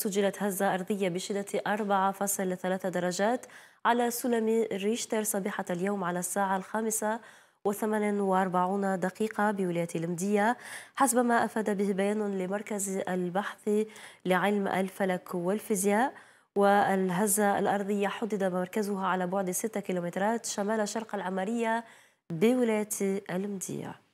سجلت هزة أرضية بشدة 4.3 درجات على سلم ريشتر صباحة اليوم على الساعة الخامسة وثمان وأربعون دقيقة بولاية المدية حسب ما أفاد به بيان لمركز البحث لعلم الفلك والفيزياء والهزة الأرضية حدد مركزها على بعد 6 كيلومترات شمال شرق العمارية بولاية المدية